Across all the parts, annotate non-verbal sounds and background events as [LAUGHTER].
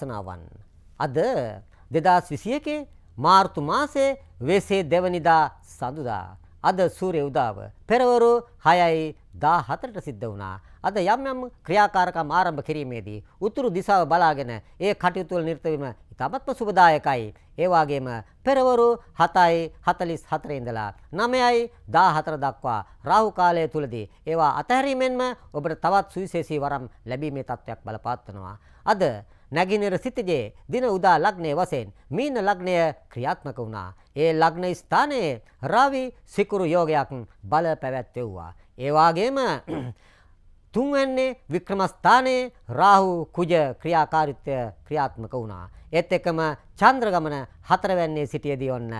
වාසනාවන්. අද දෙදස් විසියකේ මාර්තු මාසේ වෙසේ දෙවනිදා සඳුදා. අද සූරය උදාව පෙරවරු හයයි දා හතරට සිද්ධ වුණා. අද යම් යම් ක්‍රියාකාරකම් ආරම්භ කිරීමේදී උතුරු දිසාව බලාගෙන ඒ කටයුතු වල නිරත වීම ඉතාමත්ම සුබදායකයි. ඒ වගේම පෙරවරු 7:44 ඉඳලා 9:14 දක්වා රාහු කාලය තුලදී ඒවා අතහැරීමෙන්ම ඔබට තවත් සුවිශේෂී වරම් ලැබීමේ තත්ත්වයක් බලපාත්වනවා. අද නැගිනර සිතජේ දින උදා ලග්නය වසයෙන් මීන ලග්නය ක්‍රියාත්මක වුණා. ඒ ලග්න ස්ථානයේ රාවි සිකුරු යෝගයක් බල පැවැත්වෙව්වා. ඒවාගේම [CLEARS THROAT] තුන්වැන්නේ වික්‍රමස්ථානයේ රාහු කුජ ක්‍රියාකාරිත්වය ක්‍රියාත්මක වුණා. එත් එකම චන්ද්‍රගමන හතරවැන්නේ සිටියදී ඔන්න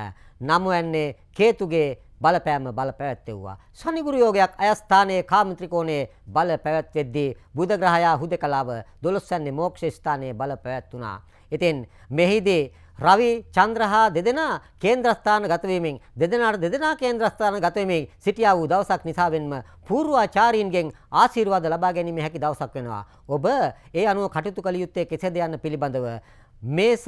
නමුවැන්නේ කේතුගේ බලපෑම බලපැවැත්වෙව්වා. ශනිගුරු යෝගයක් අයස්ථානයේ කාමත්‍රිකෝණයේ බල පැවැත්වෙද්දී බුධ ග්‍රහයා හුදකලාව 12 වෙනි මෝක්ෂ ස්ථානයේ බල පැවැත්ුණා. ඉතින් මෙහිදී රවි චන්ද්‍ර හා දෙදෙනා කේන්ද්‍රස්ථාන ගතවීමෙන් දෙදෙනාට දෙදෙනා කේන්ද්‍රස්ථාන ගතවීමෙන් සිටියා වූ දවසක් නිසාවෙන්ම පූර්වාචාරීන්ගෙන් ආශිර්වාද ලබා ගැනීම හැකි දවසක් වෙනවා. ඔබ ඒ අනුව කටයුතු කළ යුත්තේ කෙසේද යන්න පිළිබඳව මේස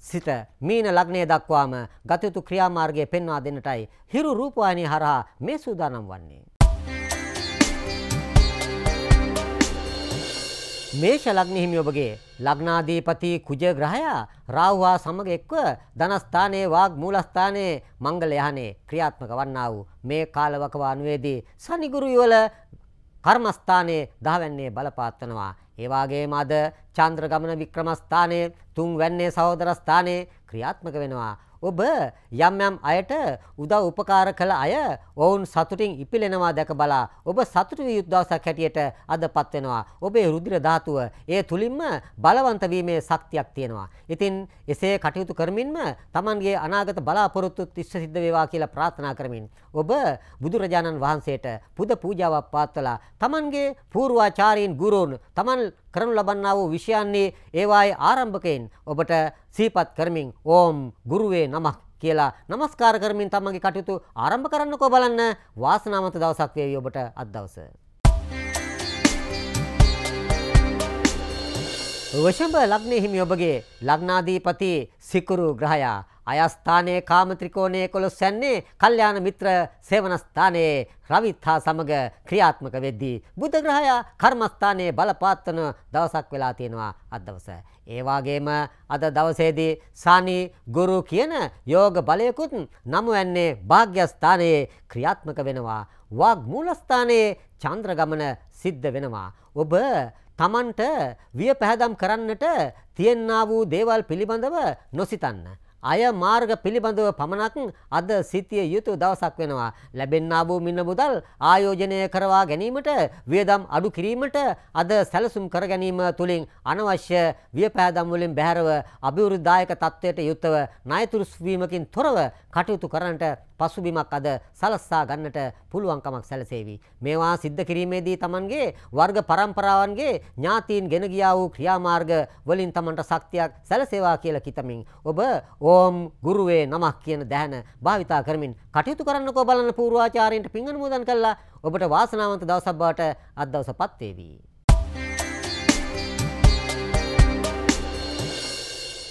සිත මීන ලග්නය දක්වාම ගතයුතු ක්‍රියාමාර්ගය පෙන්වා දෙන්නටයි හිරු රූපවාහිනිය හරහා මේ සූදානම් වන්නේ. මේෂ ලග්න හිමි ඔබගේ ලග්නාධිපති කුජ ග්‍රහයා රාහුවා සමග එක්ව ධනස්ථානයේ වාග් මූලස්ථානයේ මංගල යහනේ ක්‍රියාත්මක වන්නා වූ මේ කාලවකව අනුවේදී සනිගුරු යුවල කර්මස්ථානයේ දහවැන්නේ බලපාත්වනවා. ඒ වගේම අද චන්ද්‍රගමන වික්‍රමස්ථානයේ තුන්වැන්නේ සහෝදර ස්ථානයේ ක්‍රියාත්මක වෙනවා. ඔබ යම් යම් අයට උදව් උපකාර කළ අය ඔවුන් සතුටින් ඉපිලෙනවා දැක බලා ඔබ සතුටු විය යුතු දවසක් හැටියට අදපත් වෙනවා. ඔබේ රුධිර ධාතුව ඒ තුලින්ම බලවන්ත වීමේ ශක්තියක් තියෙනවා. ඉතින් එසේ කටයුතු කරමින්ම Tamanගේ අනාගත බලාපොරොත්තු ඉෂ්ට සිද්ධ වේවා කියලා ප්‍රාර්ථනා කරමින් ඔබ බුදුරජාණන් වහන්සේට පුද පූජාවක් පාත්වලා Tamanගේ පූර්වාචාරීන් ගුරුන් Taman කරනු ලබන්නා වූ විෂයන්නේ ඒවායේ ආරම්භකයෙන් ඔබට සීපත් කරමින් ඕම් ගුරුවේ නමක් කියලා নমස්කාර කරමින් තමන්ගේ කටයුතු ආරම්භ කරන්නකෝ බලන්න වාසනාවන්ත දවසක් වේවි ඔබට අද දවසේ වශඹ ලග්නය හිමි ඔබගේ ලග්නාධීපති සිකුරු ග්‍රහයා අයස්ථානයේ කාම ත්‍රිකෝණයේ 11 යන්නේ කල්යාණ මිත්‍ර සේවනස්ථානයේ රවිත්තා සමග ක්‍රියාත්මක වෙද්දී බුධ ග්‍රහය කර්මස්ථානයේ බලපාත්වන දවසක් වෙලා තියෙනවා අද දවස. ඒ වගේම අද දවසේදී සානි ගුරු කියන යෝග බලයකුත් නමු යන්නේ භාග්‍යස්ථානයේ ක්‍රියාත්මක වෙනවා. වාග් මූලස්ථානයේ චන්ද්‍ර ගමන සිද්ධ වෙනවා. ඔබ තමන්ට විය පැහැදම් කරන්නට තියෙන්නා වූ දේවල් පිළිබඳව නොසිතන්න. අය මාර්ග පිළිබඳව පමණක් අද සිටිය යුතු දවසක් වෙනවා. ලැබෙන්නා වූ මින්න මුදල් ආයෝජනය කරවා ගැනීමට වියදම් අඩු කිරීමට අද සැලසුම් කර ගැනීම තුළින් අනවශ්‍ය ව්‍යපෑදම් වලින් බැහැරව අභිවෘද්ධායක තත්ත්වයට යුක්තව ණයතුරු වීමකින් තොරව කටයුතු කරන්නට පසුබිමක් අද සලස්සා ගන්නට පුළුවන්කමක් සැලසේවි. මේවා සිද්ධ කිරීමේදී Tamanගේ වර්ග પરම්පරාවන්ගේ ඥාතීන් ගෙන ගියා වූ ක්‍රියාමාර්ග වලින් Tamanට ශක්තියක් සැලසේවා කියලා කිතමින් ඔබ ඕම් ගුරුවේ නමක් කියන දැහන භාවිතා කරමින් කටයුතු කරන්නකෝ බලන පූර්වාචාරයන්ට පින් අනුමෝදන් කළා ඔබට වාසනාවන්ත දවසක් බවට අද දවසපත් වේවි.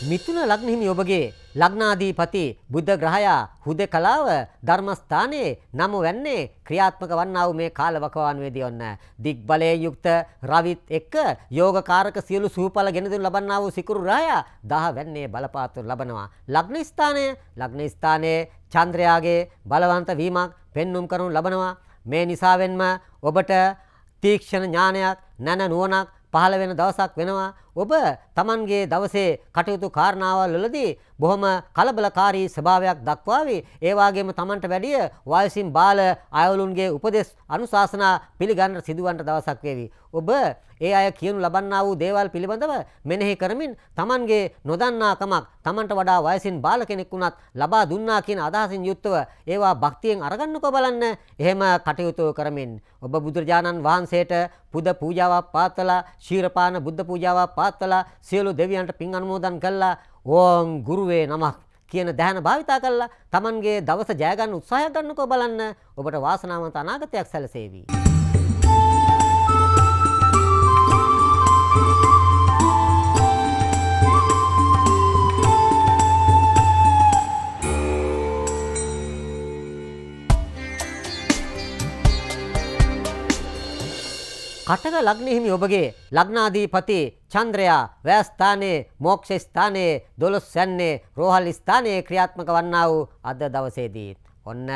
මිතුන ලග්න හිමි ඔබගේ ලග්නාධිපති බුද්ධ ග්‍රහයා හුදකලාව ධර්මස්ථානයේ නම වෙන්නේ ක්‍රියාත්මක වන්නා වූ මේ කාලවකවානුවේදී ඔන්න දිග්බලයේ යුක්ත රවිත් එක්ක යෝගකාරක සියලු සූපල ගෙන දෙනු ලබන්නා වූ සිකුරු ග්‍රහයා දහ වෙන්නේ බලපාතු ලබනවා ලග්න ස්ථානය ලග්න ස්ථානයේ චන්ද්‍රයාගේ බලවන්ත වීමක් පෙන්눔 කරනු ලබනවා මේ නිසාවෙන්ම ඔබට තීක්ෂණ ඥානයක් නැන නුවණක් පහළ වෙන දවසක් වෙනවා ඔබ Tamanගේ දවසේ කටයුතු කාරණාවල් වලදී බොහොම කලබලකාරී ස්වභාවයක් දක්වාවි. ඒ වගේම Tamanට වැඩිය වයසින් බාල අයවලුන්ගේ උපදෙස් අනුශාසනා පිළිගන්න සිදුවන්න දවසක් වේවි. ඔබ ඒ අය කියනු ලබන්නා වූ දේවල් පිළිබඳව මෙනෙහි කරමින් Tamanගේ නොදන්නාකමක් Tamanට වඩා වයසින් බාල කෙනෙක් වුණත් ලබා දුන්නා කියන අදහසින් යුක්තව ඒවා භක්තියෙන් අරගන්නකෝ බලන්න. එහෙම කටයුතු කරමින් ඔබ බුදුරජාණන් වහන්සේට පුද පූජාවක් පාත්වලා ශීරපාන බුද්ධ පූජාවක් පාත්වලා සියලු දෙවියන්ට පින් අනුමෝදන් කළා ඕං ගුරුවේ නමක් කියන දැහන භාවිතා කළා Tamanගේ දවස ජය ගන්න උත්සාහය ගන්නකෝ බලන්න ඔබට වාසනාවන්ත අනාගතයක් සැලසේවි කටක ලග්න හිමි ඔබගේ ලග්නාධීපති චන්ද්‍රයා වැය ස්ථානයේ මෝක්ෂ ස්ථානයේ දොළොස් සැන්නේ රෝහල් ස්ථානයේ ක්‍රියාත්මක වන්නා වූ අද දවසේදී ඔන්න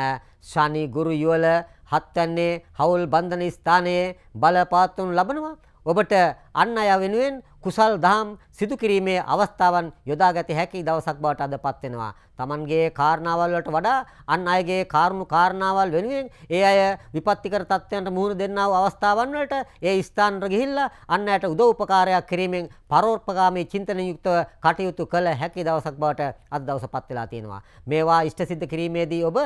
ශනි ගුරු යුවල හත්වැන්නේ හවුල් බන්ධන ස්ථානයේ බලපාත්තුන් ලබනවා ඔබට අන් අය වෙනුවෙන් කුසල් දහම් සිදු කිරීමේ අවස්ථාවන් යොදාගත හැකි දවසක් බවට අදපත් වෙනවා. Tamanගේ කාරණාවල් වලට වඩා අන් අයගේ කාරුණු කාරණාවල් වෙනුවෙන් ඒ අය විපත්තිකර තත්ත්වයන්ට මුහුණ දෙන්නා වූ අවස්ථාවන් වලට ඒ ස්ථානට ගිහිල්ලා අන් අයට උදව් උපකාරයක් කිරීමෙන් පරෝපකාමී චින්තන යුක්තව කටයුතු කළ හැකි දවසක් බවට අද දවසපත් වෙලා තියෙනවා. මේවා ඉෂ්ට සිද්ධ කිරීමේදී ඔබ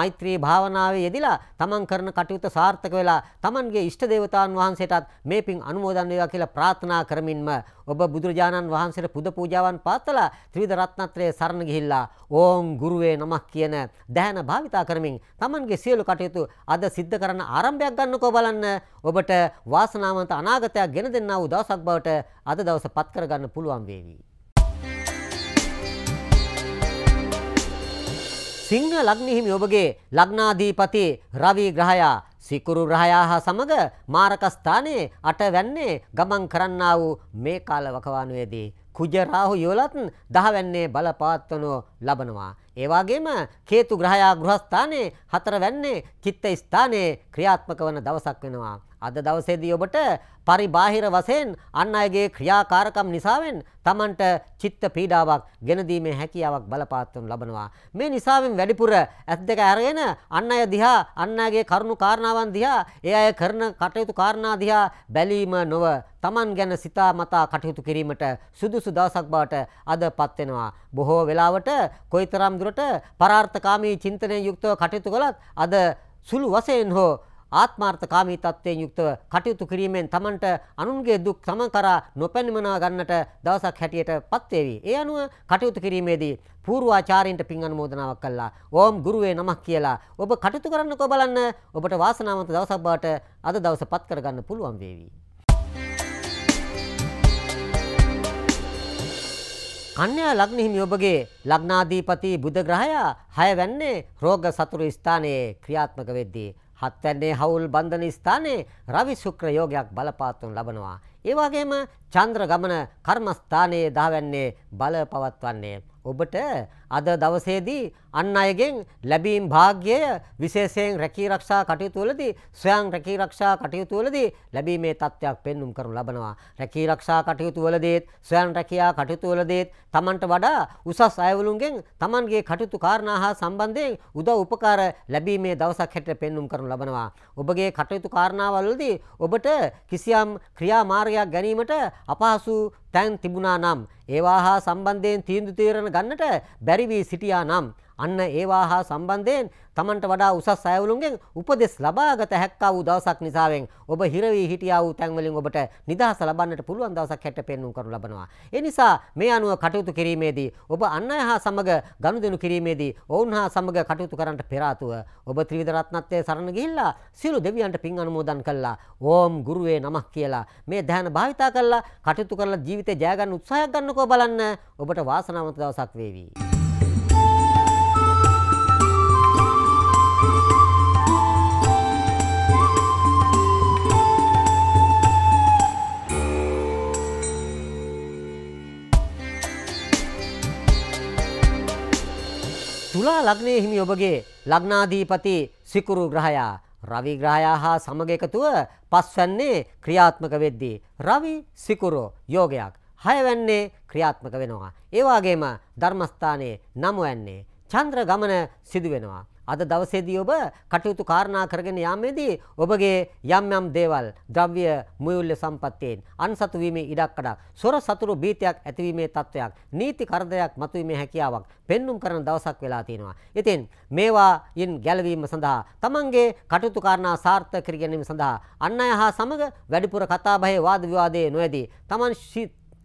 මෛත්‍රී භාවනාවේ යෙදিলা Taman කරන කටයුතු සාර්ථක වෙලා Tamanගේ ඉෂ්ට දේවතාවුන් වහන්සේටත් මේ පින් අනුමෝදන් වේවා කියලා ප්‍රාර්ථනා කරමින්ම ඔබ බුදුරජාණන් බුදුරජාණන් වහන්සේට පුද පූජාවන් පාත්තලා ත්‍රිවිධ රත්නත්‍රයේ සරණ ගිහිල්ලා ඕම් ගුරුවේ නමක් කියන දැහන භාවිතා කරමින් Tamanගේ සියලු කටයුතු අද සිද්ධ කරන ආරම්භයක් ගන්නකෝ බලන්න ඔබට වාසනාවන්ත අනාගතයක් ගෙන දෙන්නා වූ දවසක් බවට අද දවස පත් කරගන්න පුළුවන් වේවි. සිංහ ලග්නෙහිමි ඔබගේ ලග්නාධිපති රවි ග්‍රහයා සිකුරු රහයා හා සමග මාරකස්ථානයේ අටවැන්නේ ගමන් කරන්නා වූ මේ කාල වකවානුවේදී කුජ රාහු යෝලත් දහවැන්නේ බලපවත්වනු ලබනවා. ඒ වගේම කේතු ග්‍රහයා ගෘහස්ථානයේ හතරවැන්නේ චිත්ත ස්ථානයේ ක්‍රියාත්මක වන දවසක් වෙනවා. අද දවසේදී ඔබට පරිබාහිර වශයෙන් අන් අයගේ ක්‍රියාකාරකම් නිසාවෙන් Tamanට චිත්ත පීඩාවක් ගෙන දීමේ හැකියාවක් බලපාත්වනු ලබනවා. මේ නිසාවෙන් වැඩිපුර ඇස් දෙක අරගෙන අන් අය දිහා අන් අයගේ කරුණු කාරණාවන් දිහා ඒ අය කරන කටයුතු කාරණා දිහා බැලීම නොව Taman ගැන සිතා මතා කටයුතු කිරීමට සුදුසු දවසක් බවට අදපත් වෙනවා. බොහෝ වෙලාවට කොයිතරම් දුරට පරාර්ථකාමී චින්තනයෙන් යුක්තව කටයුතු කළත් අද සුළු වශයෙන් හෝ ආත්මාර්ථකාමී තත්වයෙන් යුක්තව කටයුතු කිරීමෙන් Tamanට අනුන්ගේ දුක් සම කරා නොපැනිමනා ගන්නට දවසක් හැටියටපත් වේවි. ඒ අනුව කටයුතු කිරීමේදී පූර්වාචාරින්ට පින් අනුමෝදනාවක් කළා. ඕම් ගුරුවේ නමක් කියලා ඔබ කටයුතු කරන්නකෝ බලන්න ඔබට වාසනාවන්ත දවසක් බවට අද දවසපත් කරගන්න පුළුවන් වේවි. කන්‍යා ලග්න හිමි ඔබගේ ලග්නාධිපති බුධ ග්‍රහයා 6 වෙන්නේ රෝග සතුරු ස්ථානයේ ක්‍රියාත්මක වෙද්දී හත්වැන්නේ හවුල් බන්ධන ස්ථානයේ රවි ශුක්‍ර යෝගයක් බලපාතුන් ලබනවා. ඒ වගේම චන්ද්‍ර ගමන කර්මස්ථානයේ දහවැන්නේ බල පවත්වන්නේ. ඔබට අද දවසේදී අන් අයගෙන් ලැබීම් භාග්‍යය විශේෂයෙන් රැකී රක්ෂා කටයුතු වලදී ස්වයං රැකී රක්ෂා කටයුතු වලදී ලැබීමේ තත්ත්වයක් පෙන්눔 කරනු ලබනවා. රැකී රක්ෂා කටයුතු වලදීත් ස්වයං රැකියා කටයුතු වලදීත් Tamanට වඩා උසස් අයවලුන්ගෙන් Tamanගේ කටයුතු කාරණා හා සම්බන්ධයෙන් උදව් උපකාර ලැබීමේ දවසක් හැටියට පෙන්눔 කරනු ලබනවා. ඔබගේ කටයුතු කාරණාවලදී ඔබට කිසියම් ක්‍රියාමාර්ගයක් ගැනීමට අපහසු තැන් තිබුණා නම් ඒවා හා සම්බන්ධයෙන් තීන්දුව තීරණ ගන්නට බැරි වී සිටියා නම් අන්න ඒවා හා සම්බන්ධයෙන් තමන්ට වඩා උසස් අයවලුන්ගෙන් උපදෙස් ලබාගත හැක්කා වූ දවසක් නිසාවෙන් ඔබ හිර වී හිටියා වූ තැන්වලින් ඔබට නිදහස ලබන්නට පුළුවන් දවසක් හැට පෙන්වුම් කරනු ලබනවා. ඒ නිසා මේ අනුව කටයුතු කිරීමේදී ඔබ අන් අය හා සමග ගනුදෙනු කිරීමේදී ඔවුන් හා සමග කටයුතු කරන්නට පෙර ඔබ ත්‍රිවිධ රත්නත්වයේ සරණ ගිහිල්ලා සියලු දෙවියන්ට පින් අනුමෝදන් කළා. ඕම් ගුරුවේ නමක් කියලා මේ ධ්‍යාන භාවිතා කරලා කටයුතු කරලා ජීවිතේ ජය ගන්න උත්සාහයක් ගන්නකෝ බලන්න. ඔබට වාසනාවන්ත දවසක් වේවි. ලග්නයේ හිමි ඔබගේ ලග්නාධීපති සිකුරු ග්‍රහයා රවි ග්‍රහයා හා සමග එකතුව පස්වැන්නේ ක්‍රියාත්මක වෙද්දී රවි සිකුරු යෝගයක් හයවැන්නේ ක්‍රියාත්මක වෙනවා. ඒ වගේම ධර්මස්ථානයේ නමවැන්නේ චන්ද්‍ර ගමන සිදු වෙනවා. අද දවසේදී ඔබ කටයුතු කාරණා කරගෙන යාමේදී ඔබගේ යම් යම් දේවල් ද්‍රව්‍ය මුල්‍ය සම්පත්තියෙන් අන්සතු වීමේ ඉඩක්කඩක් සොර සතුරු බීතයක් ඇතිවීමේ තත්වයක් නීති කරදරයක් මතුවීමේ හැකියාවක් පෙන්눔 කරන දවසක් වෙලා තියෙනවා. ඉතින් මේවායින් ගැලවීම සඳහා තමන්ගේ කටයුතු කාරණා සාර්ථක කර ගැනීම සඳහා අන් අය හා සමග වැඩිපුර කතාබහේ වාද විවාදයේ නොයදී තමන්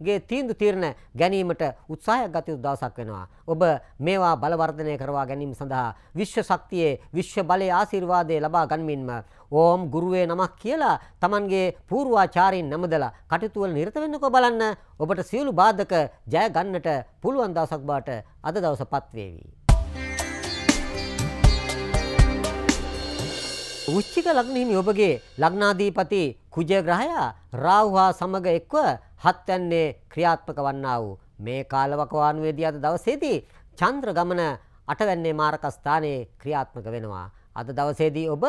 ගේ තීන්දුව තීරණ ගැනීමට උත්සාහයක් ගත යුතු දවසක් වෙනවා. ඔබ මේවා බලවර්ධනය කරවා ගැනීම සඳහා විශ්ව ශක්තියේ විශ්ව බලයේ ආශිර්වාදය ලබා ගනිමින්ම ඕම් ගුරුවේ නමක් කියලා Tamanගේ පූර්වාචාරින් නමදලා කටයුතු වල නිරත වෙන්නකෝ බලන්න. ඔබට සියලු බාධක ජය ගන්නට පුළුවන් දවසක් බවට අද දවසපත් වේවි. උච්චික ලග්නහිමි ඔබගේ ලග්නාධීපති කුජ ග්‍රහයා රාහු හා සමග එක්ව හත්වැන්නේ ක්‍රියාත්මක වන්නා වූ මේ කාලවකවානුවේදී අද දවසේදී චන්ද්‍ර ගමන අටවැන්නේ මාරක ස්ථානයේ ක්‍රියාත්මක වෙනවා. අද දවසේදී ඔබ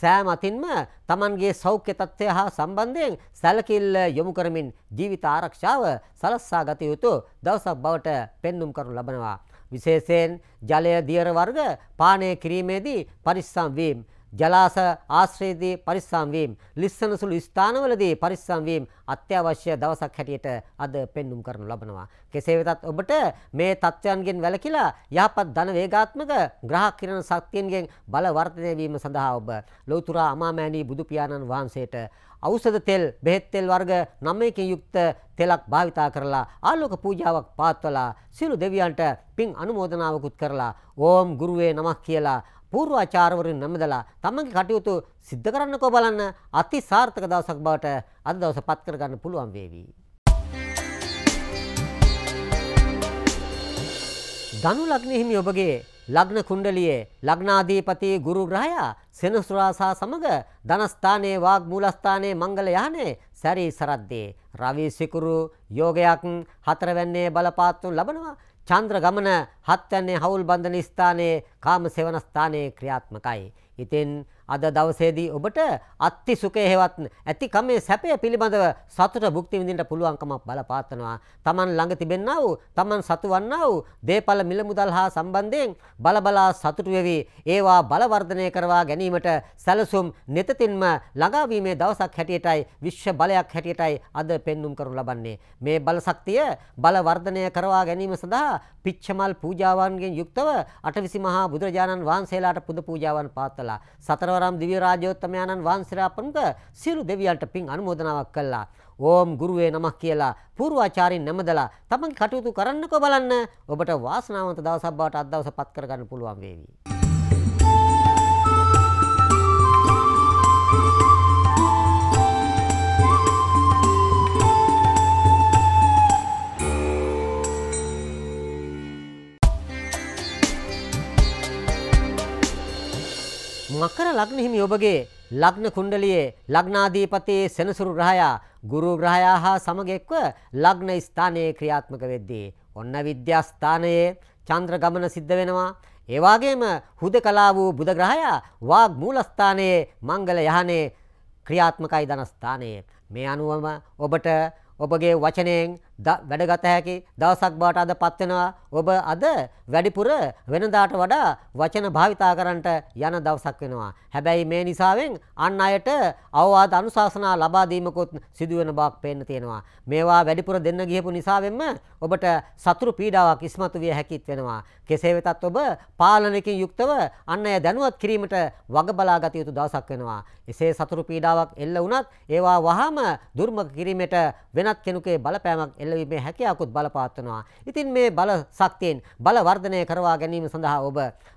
සෑම අතින්ම Tamanගේ සෞඛ්‍ය තත්ත්වය හා සම්බන්ධයෙන් සැලකිල්ල යොමු කරමින් ජීවිත ආරක්ෂාව සලස්වා ගත යුතු දවසක් බවට පෙන්눔 කරනු ලබනවා. විශේෂයෙන් ජලය දියර වර්ග පානය කිරීමේදී පරිස්සම් වීම ජලාශ ආශ්‍රයේදී පරිස්සම් වීම, ලිස්සන සුළු ස්ථානවලදී පරිස්සම් වීම අත්‍යවශ්‍ය දවසක් හැටියට අද පෙන්눔 කරනු ලබනවා. කෙසේ වෙතත් ඔබට මේ තත්ත්වයන්ගෙන් වැළකීලා යහපත් ධන වේගාත්මක ග්‍රහ කිරණ ශක්තියන්ගෙන් බල වර්ධනය වීම සඳහා ඔබ ලෞතර අමාමෑණී බුදු පියාණන් වහන්සේට ඖෂධ තෙල්, බෙහෙත් තෙල් වර්ග 9කින් යුක්ත තෙලක් භාවිතා කරලා ආලෝක පූජාවක් පාත්වලා සියලු දෙවියන්ට පින් අනුමෝදනාවකුත් කරලා ඕම් ගුරුවේ නමක් කියලා පූර්වාචාරවරුන් නැමදලා තමන්ගේ කටයුතු සිද්ධ කරන්නකෝ බලන්න අති සාර්ථක දවසක් බවට අද දවස පත් කරගන්න පුළුවන් වේවි. ධනු ලග්න හිමි ඔබගේ ලග්න කුණ්ඩලියේ ලග්නාධීපති ගුරු ග්‍රහයා සෙනසුරා සහ සමග ධනස්ථානයේ වාග් මූලස්ථානයේ මංගල යහනේ සැරී සරද්දේ රවි සිකුරු යෝගයක් හතරවැන්නේ බලපාත්තුන් ලබනවා චන්ද්‍ර ගමන හත්වන්නේ හවුල් බන්ධන ස්ථානයේ කාම සෙවන ස්ථානයේ ක්‍රියාත්මකයි. ඉතින් අද දවසේදී ඔබට අත්ති සුඛය හේවත් ඇතිකම මේ සැපය පිළිබඳව සතුට භුක්ති විඳින්න පුළුවන්කමක් බලපාතනවා. Taman ළඟ තිබෙන්නා වූ Taman සතු වන්නා වූ දේපල මිල මුදල් හා සම්බන්ධයෙන් බලබලා සතුටු වෙවි. ඒවා බලවර්ධනය කරවා ගැනීමට සැලසුම් නිතින්ම ළඟා වීමේ දවසක් හැටියටයි විශ්ව බලයක් හැටියටයි අද පෙන්눔 කරනු ලබන්නේ. මේ බලශක්තිය බලවර්ධනය කරවා ගැනීම සඳහා පිච්චමල් පූජාවන්ගෙන් යුක්තව අටවිසි මහා බුදුරජාණන් වහන්සේලාට පුද පූජාවන් පාත්තලා සතර කල්වරම් දිව්‍ය රාජෝත්තමයන්න් වහන්සේලා ප්‍රමුඛ සියලු දෙවියන්ට පින් අනුමೋದනාවක් කළා. ඕම් ගුරුවේ නමක් කියලා පූර්වාචාරින් නැමදලා තමන් කටයුතු කරන්නකෝ බලන්න ඔබට වාසනාවන්ත දවසක් බවට අත් දවසපත් කරගන්න පුළුවන් වේවි. මකර ලග්න හිමි ඔබගේ ලග්න කුණ්ඩලියේ ලග්නාධීපතියේ සෙනසුරු ග්‍රහයා ගුරු ග්‍රහයා හා සමග එක්ව ලග්න ස්ථානයේ ක්‍රියාත්මක වෙද්දී ඔන්න විද්‍යාස්ථානයේ චන්ද්‍ර ගමන සිද්ධ වෙනවා. ඒ වගේම හුදකලා වූ බුධ ග්‍රහයා වාග් මූලස්ථානයේ මංගල යහනේ ක්‍රියාත්මකයි ධනස්ථානයේ. මේ අනුවම ඔබට ඔබගේ වචනයෙන් වැඩගත හැකි දවසක් බවට අදපත් වෙනවා. ඔබ අද වැඩිපුර වෙනදාට වඩා වචන භාවිතා කරන්නට යන දවසක් වෙනවා. හැබැයි මේ නිසාවෙන් අන් අයට අවවාද අනුශාසනා ලබා දීමකුත් සිදුවෙන බවක් පේන්න තියෙනවා. මේවා වැඩිපුර දෙන්න ගියපු නිසාවෙන්ම ඔබට සතුරු පීඩාවක් ඉස්මතු විය හැකිත් වෙනවා. කෙසේ වෙතත් ඔබ පාලනයකින් යුක්තව අන් අය දැනුවත් කිරීමට වග බලා ගත යුතු දවසක් වෙනවා. එසේ සතුරු පීඩාවක් එල්ල වුණත් ඒවා වහාම දුර්මක කිරීමට වෙනත් කෙනෙකුගේ බලපෑමක් එළවීමේ හැකියාවකුත් බලපාත්වනවා. ඉතින් මේ බල ශක්තියෙන් බල වර්ධනය කරවා ගැනීම සඳහා ඔබ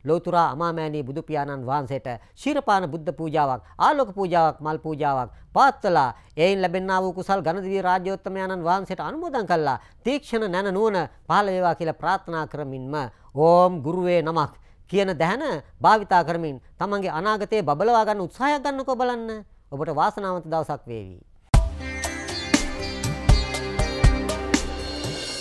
ලෞතුරා අමාමෑණී බුදු පියාණන් වහන්සේට ශීරපාන බුද්ධ පූජාවක්, ආලෝක පූජාවක්, මල් පූජාවක් පාත්වලා එයින් ලැබෙනා වූ කුසල් ඝනදිවි රාජ්‍යෝත්තමයන්න් වහන්සේට අනුමෝදන් කළා. තීක්ෂණ නැන නුවණ පහළ වේවා කියලා ප්‍රාර්ථනා කරමින්ම ඕම් ගුරුවේ නමක් කියන දැහන භාවිතා කරමින් තමන්ගේ අනාගතයේ බබලවා ගන්න උත්සාහයක් ගන්නකෝ බලන්න. ඔබට වාසනාවන්ත දවසක් වේවි.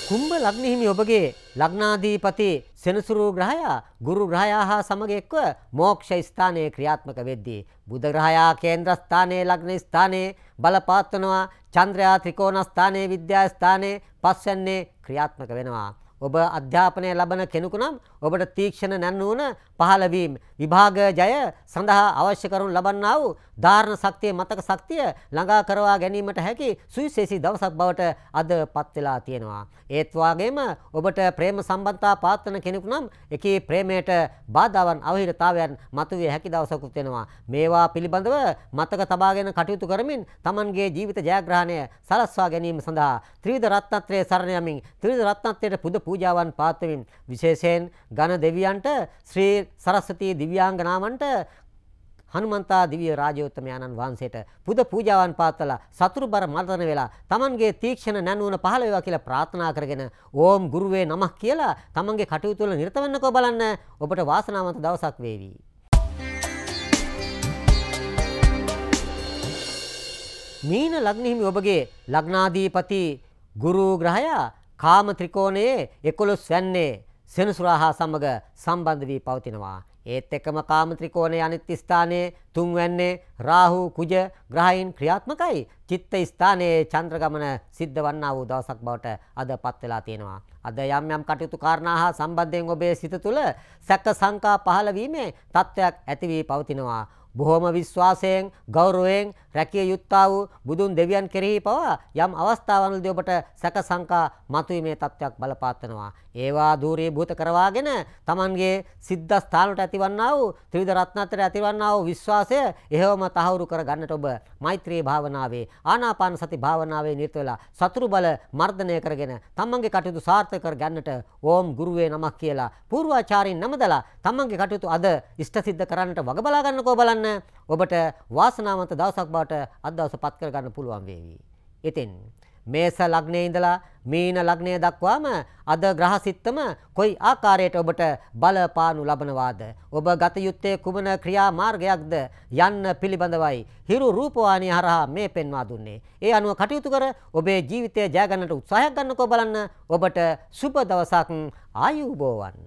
කුම්භ ලග්න හිමි ඔබගේ ලග්නාධිපති සෙනසුරු ග්‍රහයා ගුරු ග්‍රහයා හා සමග එක්ව මෝක්ෂ ස්ථානයේ ක්‍රියාත්මක වෙද්දී බුධ ග්‍රහයා කේන්ද්‍ර ස්ථානයේ ලග්න ස්ථානයේ බලපාත්වනවා චන්ද්‍රයා ත්‍රිකෝණ ස්ථානයේ විද්‍යා ස්ථානයේ පස්වැන්නේ ක්‍රියාත්මක වෙනවා ඔබ අධ්‍යාපනය ලබන කෙනෙකු නම් ඔබට තීක්ෂණ නැන්නුවන පහළවීම් විභාග ජය සඳහා අවශ්‍ය කරුණු ලබන්නා වූ ධාරණ ශක්තිය මතක ශක්තිය ළඟා කරවා ගැනීමට හැකි සුවිශේෂී දවසක් බවට අද පත් වෙලා තියෙනවා. ඒත් වාගේම ඔබට ප්‍රේම සම්බන්ධතා පාත්වන කෙනෙකු නම් එකී ප්‍රේමයට බාධාවන් අවහිරතාවයන් මතුවිය හැකි දවසකුත් වෙනවා. මේවා පිළිබඳව මතක තබාගෙන කටයුතු කරමින් Tamanගේ ජීවිත ජයග්‍රහණය සලස්වා ගැනීම සඳහා ත්‍රිවිධ රත්නත්‍රයේ සරණ යමින් ත්‍රිවිධ රත්නත්‍රයට පුද පූජාවන් පාත්වමින් විශේෂයෙන් ඝන දෙවියන්ට ශ්‍රී සරස්වතී දිව්‍යාංගනාවන්ට හනුමන්තා දිව්‍ය රාජෝත්තමයාණන් වහන්සේට පුද පූජාවන් පාත්වලා සතුරුබර මර්ධන වෙලා Tamanගේ තීක්ෂණ නැණුවන පහළ වේවා කියලා ප්‍රාර්ථනා කරගෙන ඕම් ගුරුවේ නමක් කියලා Tamanගේ කටයුතු වල නිරත වෙන්නකෝ බලන්න ඔබට වාසනාවන්ත දවසක් වේවි මීන ලග්නෙහිමි ඔබගේ ලග්නාධිපති ගුරු ග්‍රහයා කාම ත්‍රිකෝණයේ 11 වැන්නේ සෙනසුරා හා සමග සම්බන්ධ වී පවතිනවා. ඒත් එකම කාමත්‍රිකෝණය අනිත් ස්ථානයේ තුන්වැන්නේ රාහු කුජ ග්‍රහයින් ක්‍රියාත්මකයි. චිත්ත ස්ථානයේ චන්ද්‍රගමන සිද්ධ වන්නා වූ දවසක් බවට අදපත් වෙලා තියෙනවා. අද යම් යම් කටයුතු කාරණා හා සම්බන්ධයෙන් ඔබේ සිත තුළ සැක සංකා පහළ වීමේ තත්වයක් ඇති වී පවතිනවා. බොහොම විශ්වාසයෙන් ගෞරවයෙන් රැකිය යුත්තා වූ බුදුන් දෙවියන් කෙරෙහි පවා යම් අවස්ථාවන්වලදී ඔබට සැක සංකා මතුයි මේ තත්වයක් බලපාතනවා. ඒවා ධූරී භූත කරවාගෙන Tamanගේ සිද්ධ ස්ථානට ඇතිවන්නා වූ ත්‍රිවිධ රත්නත්‍රය ඇතිවන්නා වූ විශ්වාසය එහෙවම තහවුරු කර ගන්නට ඔබ මෛත්‍රී භාවනාවේ ආනාපාන සති භාවනාවේ නිරත වෙලා සතුරු බල මර්ධනය කරගෙන Tamanගේ කටයුතු සාර්ථක කර ගන්නට ඕම් ගුරුවේ නමක් කියලා පූර්වාචාරින් නමදලා Tamanගේ කටයුතු අද ඉෂ්ට සිද්ධ කරන්නට වග බලා ගන්නකෝ බලන්න ගමන ඔබට වාසනාවන්ත දවසක් බවට අද දවස පත් කරගන්න පුළුවන් වේවි. ඉතින් මේස ලග්නයේ ඉඳලා මීන ලග්නය දක්වාම අද ග්‍රහ සිත්තම කොයි ආකාරයට ඔබට බලපානු ලබනවාද ඔබ ගත යුත්තේ කුමන ක්‍රියා මාර්ගයක්ද යන්න පිළිබඳවයි හිරු රූපවාණී හරහා මේ පෙන්වා දුන්නේ. ඒ අනුව කටයුතු කර ඔබේ ජීවිතය ජය ගන්නට උත්සාහයක් ගන්නකෝ බලන්න ඔබට සුබ දවසක් ආයුබෝවන්.